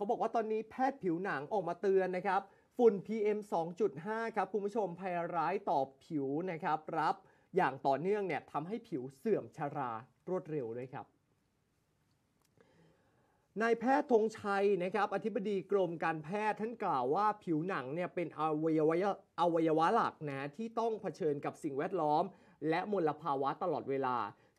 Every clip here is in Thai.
เขาบอกว่าตอนนี้แพทย์ผิวหนังออกมาเตือนนะครับ ฝุ่น PM 2.5 ครับ คุณผู้ชมภัยร้ายต่อผิวนะครับรับอย่างต่อเนื่องเนี่ยทำให้ผิวเสื่อมชรารวดเร็วด้วยครับนายแพทย์ธงชัยนะครับอธิบดีกรมการแพทย์ท่านกล่าวว่าผิวหนังเนี่ยเป็นอวัยวะอวัยวะหลักนะที่ต้องเผชิญกับสิ่งแวดล้อม และมลภาวะตลอดเวลา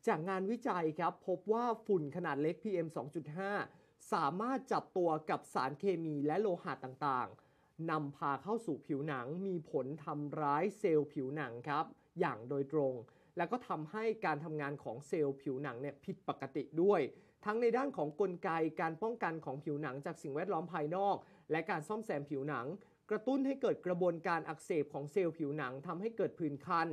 จากงานวิจัยครับพบว่าฝุ่นขนาดเล็ก PM 2.5สามารถจับตัวกับสารเคมีและโลหะต่างๆ นำพาเข้าสู่ผิวหนังมีผลทำร้ายเซลล์ผิวหนังครับ อย่างโดยตรง แล้วก็ทำให้การทำงานของเซลล์ผิวหนังเนี่ยผิดปกติด้วย ทั้งในด้านของกลไกการป้องกันของผิวหนัง จากสิ่งแวดล้อมภายนอก และการซ่อมแซมผิวหนัง กระตุ้นให้เกิดกระบวนการอักเสบของเซลล์ผิวหนังทำให้เกิดผื่นคัน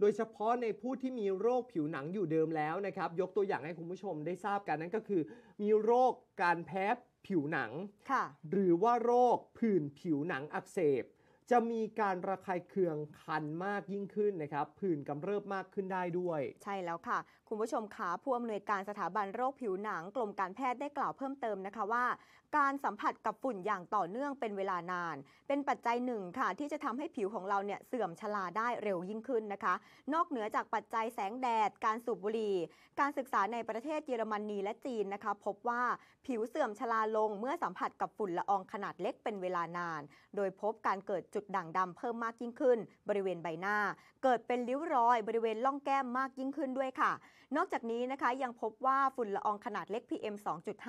โดยเฉพาะในผู้ที่มีโรคผิวหนังอยู่เดิมแล้วนะครับ ยกตัวอย่างให้คุณผู้ชมได้ทราบกันนั่นก็คือ มีโรคการแพ้ผิวหนัง หรือว่าโรคผื่นผิวหนังอักเสบจะมีการระคายเคืองคันมากยิ่งขึ้นนะครับผื่นกำเริบมากขึ้นได้ด้วย ใช่แล้วค่ะคุณผู้ชมขาผู้อำนวยการสถาบันโรคผิวหนังกรมการแพทย์ได้กล่าวเพิ่มเติมนะคะว่า การสัมผัสกับฝุ่นอย่างต่อเนื่องเป็นเวลานาน เป็นปัจจัยหนึ่งค่ะที่จะทำให้ผิวของเราเนี่ยเสื่อมชราได้เร็วยิ่งขึ้นนะคะ นอกเหนือจากปัจจัยแสงแดดการสูบบุหรี่การศึกษาในประเทศเยอรมนนีและจีนนะคะพบว่าผิวเสื่อมชราลง เมื่อสัมผัสกับฝุ่นละอองขนาดเล็กเป็นเวลานาน โดยพบการเกิดจุดด่างดำเพิ่มมากยิ่งขึ้น บริเวณใบหน้า เกิดเป็นริ้วรอย บริเวณล่องแก้มมากยิ่งขึ้นด้วยค่ะ นอกจากนี้นะคะยังพบว่าฝุ่นละออง ขนาดเล็ก PM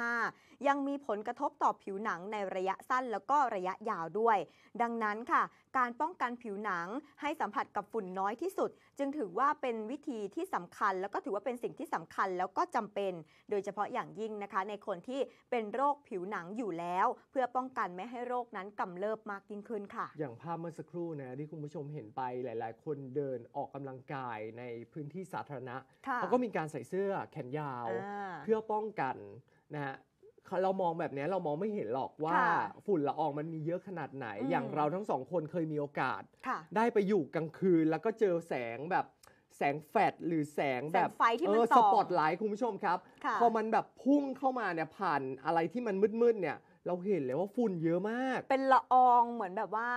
2.5 ยังมีผลกระทบต่อผิวหนังในระยะสั้นแล้วก็ระยะยาวด้วย ดังนั้นค่ะ การป้องกันผิวหนังให้สัมผัสกับฝุ่นน้อยที่สุด จึงถือว่าเป็นวิธีที่สำคัญ แล้วก็ถือว่าเป็นสิ่งที่สำคัญแล้วก็จำเป็น โดยเฉพาะอย่างยิ่งนะคะ ในคนที่เป็นโรคผิวหนังอยู่แล้ว เพื่อป้องกันไม่ให้โรคนั้นกำเริบมากยิ่งขึ้นค่ะอย่างางภาพเมื่อสักครู่นะที่คุณผู้ชมเห็นไปหลาย ๆ คนเดินออกกำลังกายในพื้นที่สาธารณะเขาก็มีการใส่เสื้อแขนยาวเพื่อป้องกันนะฮะเรามองแบบนี้เรามองไม่เห็นหรอกว่าฝุ่นละอองมันมีเยอะขนาดไหน อย่างเราทั้งสองคนเคยมีโอกาสได้ไปอยู่กลางคืน แล้วก็เจอแสงแบบแสงแฟดหรือแสงแบบไฟที่มันสปอตไลท์คุณผู้ชมครับ พอมันแบบพุ่งเข้ามาเนี่ยผ่านอะไรที่มันมืดๆเนี่ยเราเห็นเลยว่าฝุ่นเยอะมาก เป็นละอองเหมือนแบบว่า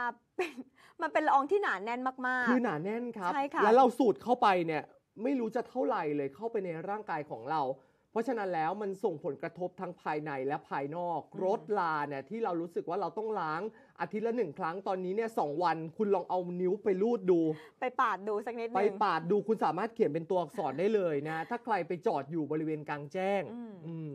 มันเป็นละอองที่หนาแน่นมากๆ คือหนาแน่นครับใช่ค่ะแล้วเราสูดเข้าไปเนี่ย ไม่รู้จะเท่าไหร่เลยเข้าไปในร่างกายของเรา เพราะฉะนั้นแล้วมันส่งผลกระทบทั้งภายในและภายนอกรถลาเนี่ยที่เรารู้สึกว่าเราต้องล้างอาทิตย์ละหนึ่งครั้งตอนนี้เนี่ยสองวันคุณลองเอานิ้วไปลูดดู ไปปาดดูสักนิดนึงไปปาดดูคุณสามารถเขียนเป็นตัวอักษรได้เลยนะ ถ้าใครไปจอดอยู่บริเวณกลางแจ้งอืม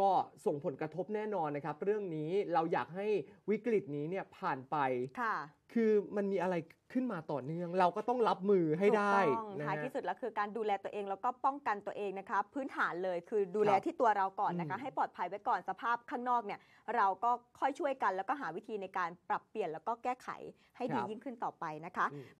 ก็ส่งผลกระทบแน่นอนนะครับ เรื่องนี้เราอยากให้วิกฤตนี้เนี่ยผ่านไปค่ะ คือมันมีอะไรขึ้นมาต่อเนื่องเราก็ต้องรับมือให้ได้ถูกต้องะท้ายที่สุดแล้วคือการดูแลตัวเอง แล้วก็ป้องกันตัวเองนะคะพื้นฐานเลยคือดูแลที่ตัวเราก่อนนะคะ ให้ปลอดภัยไว้ก่อนสภาพข้างนอกเนี่ย เราก็ค่อยช่วยกัน แล้วก็หาวิธีในการปรับเปลี่ยน แล้วก็แก้ไขให้ดียิ่งขึ้นต่อไปนะคะ